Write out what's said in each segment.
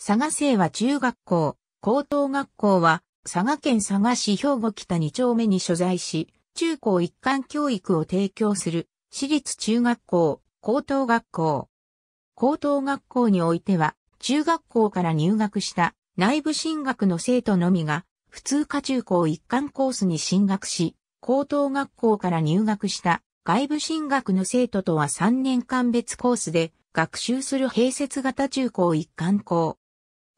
佐賀生は中学校、高等学校は佐賀県佐賀市兵庫北2丁目に所在し、中高一貫教育を提供する私立中学校、高等学校。高等学校においては、中学校から入学した内部進学の生徒のみが、普通科中高一貫コースに進学し、高等学校から入学した外部進学の生徒とは3年間別コースで学習する併設型中高一貫校。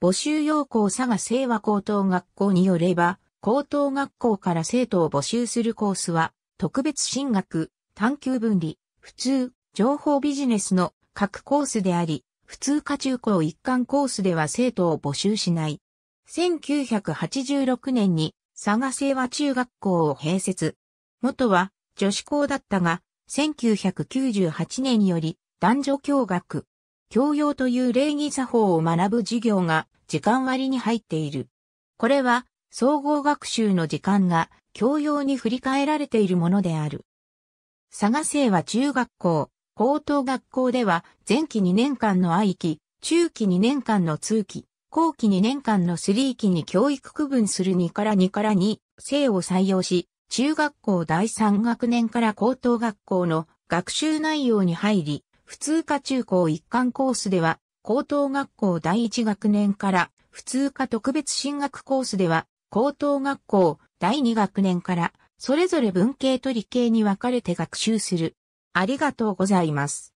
募集要項佐賀清和高等学校によれば、高等学校から生徒を募集するコースは、特別進学、探求分離、普通、情報ビジネスの各コースであり、普通科中高一貫コースでは生徒を募集しない。1986年に佐賀清和中学校を併設。元は女子校だったが、1998年より男女共学。教養という礼儀作法を学ぶ授業が時間割に入っている。これは総合学習の時間が教養に振り返られているものである。佐賀生は中学校、高等学校では前期2年間の愛期、中期2年間の通期、後期2年間の3期に教育区分する2から2から2、生を採用し、中学校第3学年から高等学校の学習内容に入り、普通科中高一貫コースでは、高等学校第一学年から、普通科特別進学コースでは、高等学校第二学年から、それぞれ文系と理系に分かれて学習する。ありがとうございます。